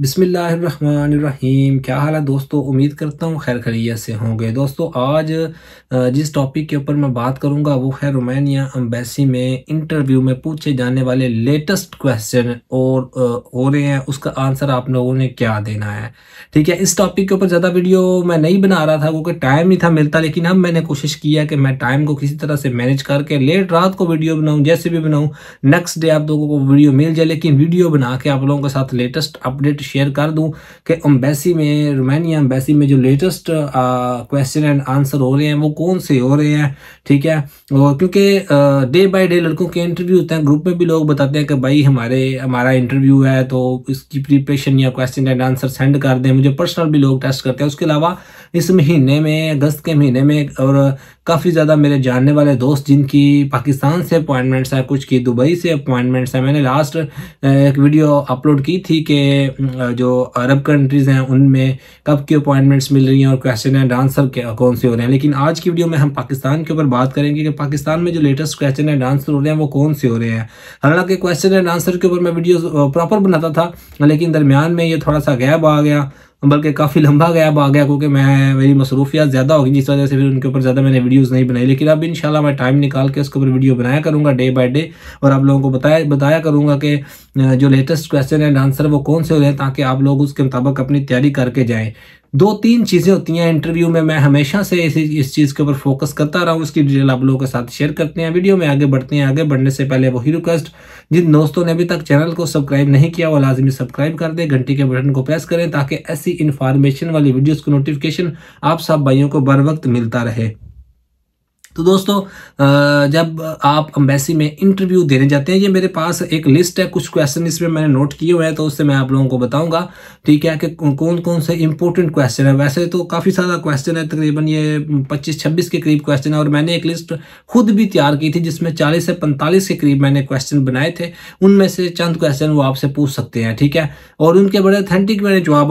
बिसमीम क्या हाल है दोस्तों उम्मीद करता हूँ खैर खैरियत से होंगे दोस्तों आज जिस टॉपिक के ऊपर मैं बात करूँगा वो है रोमानिया अम्बेसी में इंटरव्यू में पूछे जाने वाले लेटेस्ट क्वेश्चन और हो रहे हैं उसका आंसर आप लोगों ने क्या देना है ठीक है इस टॉपिक के ऊपर ज़्यादा वीडियो मैं नहीं बना रहा था क्योंकि टाइम नहीं था मिलता लेकिन अब मैंने कोशिश किया कि मैं टाइम को किसी तरह से मैनेज करके लेट रात को वीडियो बनाऊँ जैसे भी बनाऊँ नेक्स्ट डे आप लोगों को वीडियो मिल जाए लेकिन वीडियो बना के आप लोगों के साथ लेटेस्ट अपडेट शेयर कर दूं कि अम्बेसी में रोमानिया अम्बेसी में जो लेटेस्ट क्वेश्चन एंड आंसर हो रहे हैं वो कौन से हो रहे हैं ठीक है और क्योंकि डे बाय डे लड़कों के इंटरव्यू होते हैं ग्रुप में भी लोग बताते हैं कि भाई हमारे हमारा इंटरव्यू है तो इसकी प्रिपरेशन या क्वेश्चन एंड आंसर सेंड कर दें मुझे पर्सनल भी लोग टेस्ट करते हैं उसके अलावा इस महीने में अगस्त के महीने में और काफ़ी ज़्यादा मेरे जानने वाले दोस्त जिनकी पाकिस्तान से अपॉइंटमेंट्स हैं कुछ की दुबई से अपॉइंटमेंट्स हैं मैंने लास्ट uh, एक वीडियो अपलोड की थी कि जो अरब कंट्रीज़ हैं उनमें कब की अपॉइंटमेंट्स मिल रही हैं और क्वेश्चन एंड आंसर कौन से हो रहे हैं लेकिन आज की वीडियो में हम पाकिस्तान के ऊपर बात करेंगे कि पाकिस्तान में जो लेटेस्ट क्वेश्चन एंड आंसर हो रहे हैं वो कौन से हो रहे हैं हालांकि क्वेश्चन एंड आंसर के ऊपर मैं वीडियो प्रॉपर बनाता था लेकिन दरमियान में ये थोड़ा सा गैप आ गया बल्कि काफ़ी लंबा गैप आ गया क्योंकि मैं मेरी मसरूफियात ज़्यादा होगी जिस वजह से फिर उनके ऊपर ज़्यादा मैंने वीडियोज़ नहीं बनाई लेकिन अब शाला मैं टाइम निकाल के उसके ऊपर वीडियो बनाया करूँगा डे बाई डे और आप लोगों को बताया बताया करूँगा कि जो लेटेस्ट क्वेश्चन एंड आंसर वो कौन से हो रहे हैं ताकि आप लोग उसके मुताबिक अपनी तैयारी करके जाएँ दो तीन चीज़ें होती हैं इंटरव्यू में मैं हमेशा से इस इस चीज़ के ऊपर फोकस करता रहा हूँ उसकी डिटेल आप लोगों के साथ शेयर करते हैं वीडियो में आगे बढ़ते हैं आगे बढ़ने से पहले वही रिक्वेस्ट जिन दोस्तों ने अभी तक चैनल को सब्सक्राइब नहीं किया वो लाजमी सब्सक्राइब कर दें घंटी के बटन को प्रेस करें ताकि ऐसी इन्फॉर्मेशन वाली वीडियोज़ की नोटिफिकेशन आप सब भाइयों को बर वक्त मिलता रहे तो दोस्तों जब आप अम्बेसी में इंटरव्यू देने जाते हैं ये मेरे पास एक लिस्ट है कुछ क्वेश्चन इसमें मैंने नोट किए हुए हैं तो उससे मैं आप लोगों को बताऊंगा ठीक है कि कौन कौन से इंपॉर्टेंट क्वेश्चन है वैसे तो काफ़ी सारा क्वेश्चन है तकरीबन ये 25-26 के करीब क्वेश्चन है और मैंने एक लिस्ट खुद भी तैयार की थी जिसमें चालीस से पैंतालीस के करीब मैंने क्वेश्चन बनाए थे उनमें से चंद क्वेश्चन वो आपसे पूछ सकते हैं ठीक है और उनके बड़े अथेंटिक मैंने जवाब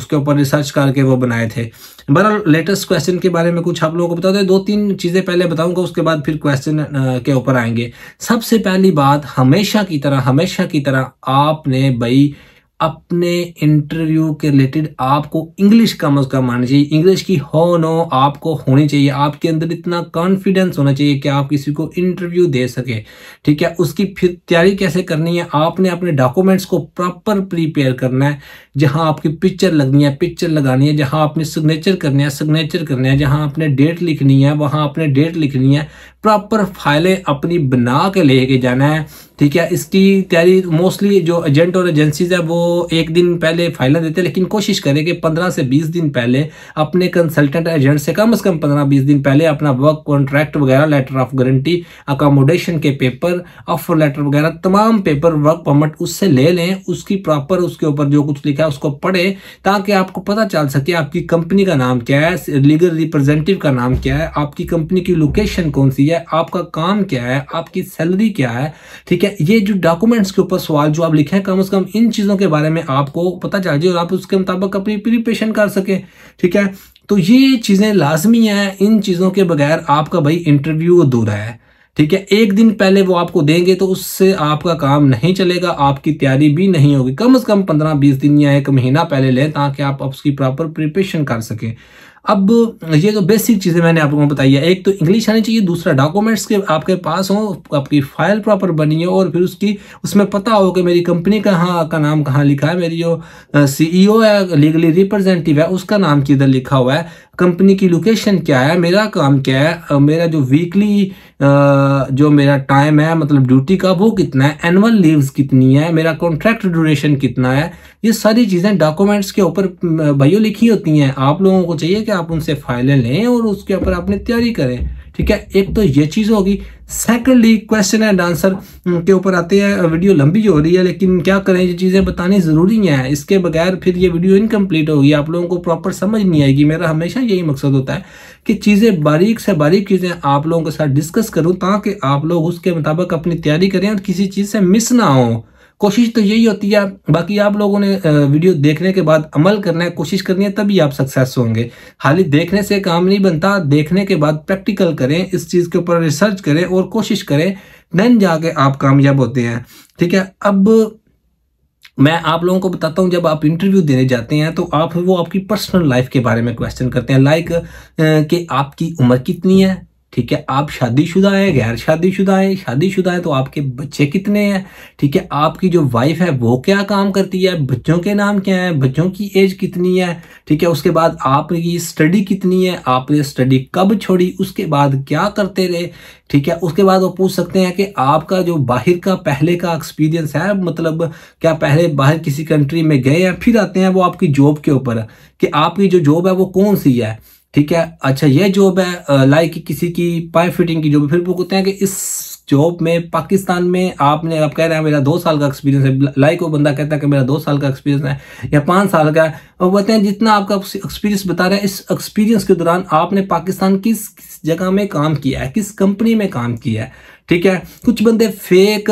उसके ऊपर रिसर्च करके वो बनाए थे बहरहाल लेटेस्ट क्वेश्चन के बारे में कुछ आप लोगों को बता दें दो तीन चीज़ें पहले बताऊंगा उसके बाद फिर क्वेश्चन के ऊपर आएंगे सबसे पहली बात हमेशा की तरह हमेशा की तरह आपने भाई अपने इंटरव्यू के रिलेटेड आपको इंग्लिश कम अज कम आनी चाहिए इंग्लिश की हो नो आपको होनी चाहिए आपके अंदर इतना कॉन्फिडेंस होना चाहिए कि आप किसी को इंटरव्यू दे सके ठीक है उसकी फिर तैयारी कैसे करनी है आपने अपने डॉक्यूमेंट्स को प्रॉपर प्रिपेयर करना है जहां आपकी पिक्चर लगनी है पिक्चर लगानी है जहां आपने सिग्नेचर करने हैं सिग्नेचर करने हैं जहां आपने डेट लिखनी है वहां आपने डेट लिखनी है प्रॉपर फाइलें अपनी बना के लेके जाना है ठीक है इसकी तैयारी मोस्टली जो एजेंट और एजेंसीज है वो एक दिन पहले फाइलें देते हैं लेकिन कोशिश करें कि पंद्रह से बीस दिन पहले अपने कंसल्टेंट एजेंट से कम से कम पंद्रह बीस दिन पहले अपना वर्क कॉन्ट्रैक्ट वगैरह लेटर ऑफ गारंटी अकोमोडेशन के पेपर ऑफर लेटर वगैरह तमाम पेपर वर्क परमिट उससे ले लें उसकी प्रॉपर उसके ऊपर जो कुछ लिखा है उसको पढ़े ताकि आपको पता चल सके आपकी कंपनी का नाम क्या है लीगल रिप्रेजेंटेटिव का नाम क्या है आपकी कंपनी की लोकेशन कौन सी है आपका काम क्या है आपकी सैलरी क्या है ठीक है ये जो डॉक्यूमेंट्स के ऊपर सवाल जो आप लिखे हैं कम अज कम इन चीज़ों के बारे में आपको पता चल जाए और आप उसके मुताबिक अपनी प्रिपेशन कर सकें ठीक है तो ये चीज़ें लाजमी हैं इन चीज़ों के बगैर आपका भाई इंटरव्यू अधूरा है ठीक है एक दिन पहले वो आपको देंगे तो उससे आपका काम नहीं चलेगा आपकी तैयारी भी नहीं होगी कम से कम पंद्रह बीस दिन या एक महीना पहले लें ताकि आप उसकी प्रॉपर प्रिपरेशन कर सकें अब ये तो बेसिक चीज़ें मैंने आपको बताई है एक तो इंग्लिश आनी चाहिए दूसरा डॉक्यूमेंट्स के आपके पास हो आपकी फाइल प्रॉपर बनी हो और फिर उसकी उसमें पता हो कि मेरी कंपनी कहाँ का नाम कहाँ लिखा है मेरी जो सीईओ है लीगली रिप्रेजेंटेटिव है उसका नाम किधर लिखा हुआ है कंपनी की लोकेशन क्या है मेरा काम क्या है मेरा जो वीकली जो मेरा टाइम है मतलब ड्यूटी का वो कितना है एनुअल लीव्स कितनी है मेरा कॉन्ट्रैक्ट ड्यूरेशन कितना है ये सारी चीज़ें डॉक्यूमेंट्स के ऊपर भाइयों लिखी होती हैं आप लोगों को चाहिए कि आप उनसे फाइलें लें और उसके ऊपर अपनी तैयारी करें ठीक है एक तो ये चीज़ होगी सेकेंडली क्वेश्चन एंड आंसर के ऊपर आते हैं वीडियो लंबी हो रही है लेकिन क्या करें ये चीज़ें बतानी ज़रूरी हैं इसके बगैर फिर ये वीडियो इनकम्प्लीट होगी आप लोगों को प्रॉपर समझ नहीं आएगी मेरा हमेशा यही मकसद होता है कि चीज़ें बारीक से बारीक चीज़ें आप लोगों के साथ डिस्कस करूँ ताकि आप लोग उसके मुताबिक अपनी तैयारी करें और किसी चीज़ से मिस ना हो कोशिश तो यही होती है बाकी आप लोगों ने वीडियो देखने के बाद अमल करना है कोशिश करनी है तभी आप सक्सेस होंगे खाली देखने से काम नहीं बनता देखने के बाद प्रैक्टिकल करें इस चीज़ के ऊपर रिसर्च करें और कोशिश करें देन जाके आप कामयाब होते हैं ठीक है अब मैं आप लोगों को बताता हूँ जब आप इंटरव्यू देने जाते हैं तो आप वो आपकी पर्सनल लाइफ के बारे में क्वेश्चन करते हैं लाइक कि आपकी उम्र कितनी है ठीक है आप शादीशुदा है गैर शादीशुदा है शादीशुदा है तो आपके बच्चे कितने हैं ठीक है आपकी जो वाइफ है वो क्या काम करती है बच्चों के नाम क्या है बच्चों की एज कितनी है ठीक है उसके बाद आपकी स्टडी कितनी है आपने स्टडी कब छोड़ी उसके बाद क्या करते रहे ठीक है उसके बाद वो पूछ सकते हैं कि आपका जो बाहर का पहले का एक्सपीरियंस है मतलब क्या पहले बाहर किसी कंट्री में गए हैं फिर आते हैं वो आपकी जॉब के ऊपर कि आपकी जो जॉब है वो कौन सी है ठीक है अच्छा ये जॉब है लाइक किसी की पाइप फिटिंग की जॉब फिर वो कहते हैं कि इस जॉब में पाकिस्तान में आपने आप कह रहे हैं मेरा दो साल का एक्सपीरियंस है लाइक वो बंदा कहता है कि मेरा दो साल का एक्सपीरियंस है या पाँच साल का और बताते हैं जितना आपका एक्सपीरियंस बता रहे हैं इस एक्सपीरियंस के दौरान आपने पाकिस्तान किस किस जगह में काम किया है किस कंपनी में काम किया है ठीक है कुछ बंदे फेक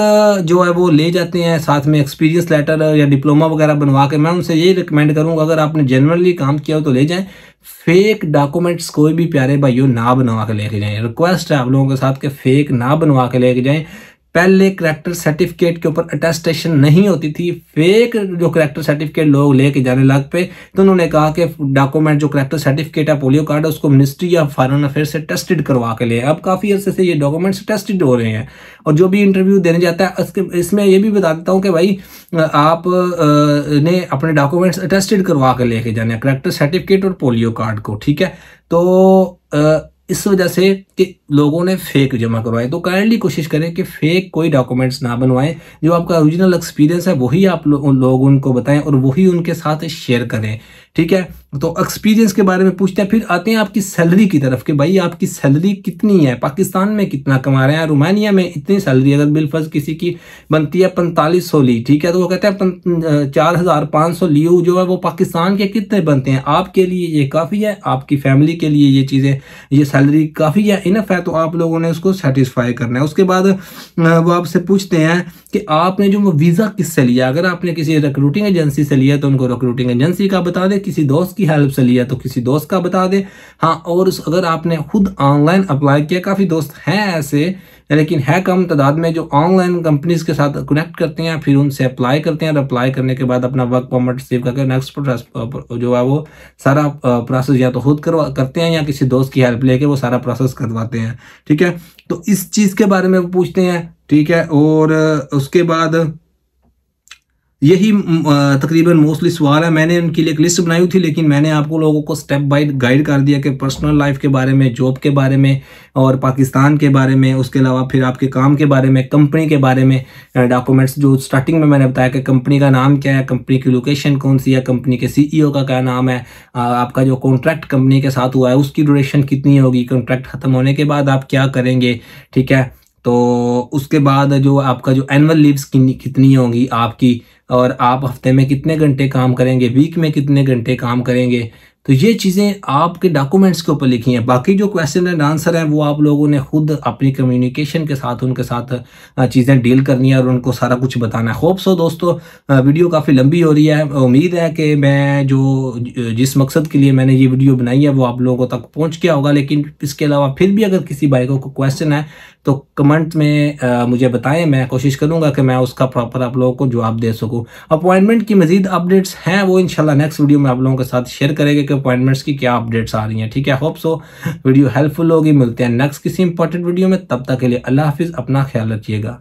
जो है वो ले जाते हैं साथ में एक्सपीरियंस लेटर या डिप्लोमा वगैरह बनवा के मैं उनसे यही रिकमेंड करूंगा अगर आपने जनरली काम किया हो तो ले जाएं फेक डॉक्यूमेंट्स कोई भी प्यारे भाइयों ना बनवा के लेके जाएं रिक्वेस्ट है आप लोगों के साथ कि फेक ना बनवा के लेके जाएं पहले करेक्टर सर्टिफिकेट के ऊपर अटेस्टेशन नहीं होती थी फेक जो करेक्टर सर्टिफिकेट लोग लेके जाने लग पे तो उन्होंने कहा कि डॉक्यूमेंट जो करेक्टर सर्टिफिकेट है पोलियो कार्ड उसको मिनिस्ट्री ऑफ फॉरन अफेयर से टेस्टेड करवा के लिए अब काफ़ी अर्से से ये डॉक्यूमेंट्स टेस्टेड हो रहे हैं और जो भी इंटरव्यू देने जाता है इसमें यह भी बता देता हूँ कि भाई आप ने अपने डॉक्यूमेंट्स अटेस्टेड करवा के लेके जाने करेक्टर सर्टिफिकेट और पोलियो कार्ड को ठीक है तो इस वजह से कि लोगों ने फेक जमा करवाए तो काइंडली कोशिश करें कि फेक कोई डॉक्यूमेंट्स ना बनवाएं जो आपका ओरिजिनल एक्सपीरियंस है वही आप लोग उन लोगों को बताएं और वही उनके साथ शेयर करें ठीक है तो एक्सपीरियंस के बारे में पूछते हैं फिर आते हैं आपकी सैलरी की तरफ कि भाई आपकी सैलरी कितनी है पाकिस्तान में कितना कमा रहे हैं रोमानिया में इतनी सैलरी अगर बिलफज किसी की बनती है पैंतालीस सौ ली ठीक है तो वो कहते हैं चार हज़ार पाँच सौ लियो जो है वो पाकिस्तान के कितने बनते हैं आपके लिए ये काफ़ी है आपकी फैमिली के लिए ये चीज़ें ये सैलरी काफ़ी है इनफ है तो आप लोगों ने उसको सेटिस्फाई करना है उसके बाद वो आपसे पूछते हैं कि आपने जो वीज़ा किससे लिया अगर आपने किसी रिक्रूटिंग एजेंसी से लिया तो उनको रिक्रूटिंग एजेंसी का बता दें किसी दोस्त की हेल्प से लिया तो किसी दोस्त का बता दे हाँ और अगर आपने खुद ऑनलाइन अप्लाई किया काफ़ी दोस्त हैं ऐसे लेकिन है कम तादाद में जो ऑनलाइन कंपनीज के साथ कनेक्ट करते हैं फिर उनसे अप्लाई करते हैं और अप्लाई करने के बाद अपना वर्क परमिट सेव करके नेक्स्ट जो है वो सारा प्रोसेस या तो खुद करवा करते हैं या किसी दोस्त की हेल्प लेके वो सारा प्रोसेस करवाते हैं ठीक है तो इस चीज़ के बारे में पूछते हैं ठीक है और उसके बाद यही तकरीबन मोस्टली सवाल है मैंने उनके लिए एक लिस्ट बनाई थी लेकिन मैंने आपको लोगों को स्टेप बाय गाइड कर दिया कि पर्सनल लाइफ के बारे में जॉब के बारे में और पाकिस्तान के बारे में उसके अलावा फिर आपके काम के बारे में कंपनी के बारे में डॉक्यूमेंट्स जो स्टार्टिंग में मैंने बताया कि कंपनी का नाम क्या है कंपनी की लोकेशन कौन सी है कंपनी के सी का क्या नाम है आपका जो कॉन्ट्रैक्ट कंपनी के साथ हुआ है उसकी ड्यूरेशन कितनी होगी कॉन्ट्रैक्ट ख़त्म होने के बाद आप क्या करेंगे ठीक है तो उसके बाद जो आपका जो एनअल लीव्स कितनी होगी आपकी और आप हफ्ते में कितने घंटे काम करेंगे वीक में कितने घंटे काम करेंगे तो ये चीज़ें आपके डॉक्यूमेंट्स के ऊपर लिखी हैं बाकी जो क्वेश्चन एंड आंसर हैं वो आप लोगों ने खुद अपनी कम्युनिकेशन के साथ उनके साथ चीज़ें डील करनी है और उनको सारा कुछ बताना है होप सो दोस्तों वीडियो काफ़ी लंबी हो रही है उम्मीद है कि मैं जो जिस मकसद के लिए मैंने ये वीडियो बनाई है वो आप लोगों तक पहुँच गया होगा लेकिन इसके अलावा फिर भी अगर किसी भाई को क्वेश्चन है तो कमेंट में आ, मुझे बताएं मैं कोशिश करूंगा कि मैं उसका प्रॉपर आप लोगों को जवाब दे सकूं अपॉइंटमेंट की मजीद अपडेट्स हैं वो इंशाल्लाह नेक्स्ट वीडियो में आप लोगों के साथ शेयर करेंगे के अपॉइंटमेंट्स की क्या अपडेट्स आ रही हैं ठीक है होप सो वीडियो हेल्पफुल होगी मिलते हैं नेक्स्ट किसी इंपॉर्टेंट वीडियो में तब तक के लिए अल्लाह हाफिज़ अपना ख्याल रखिएगा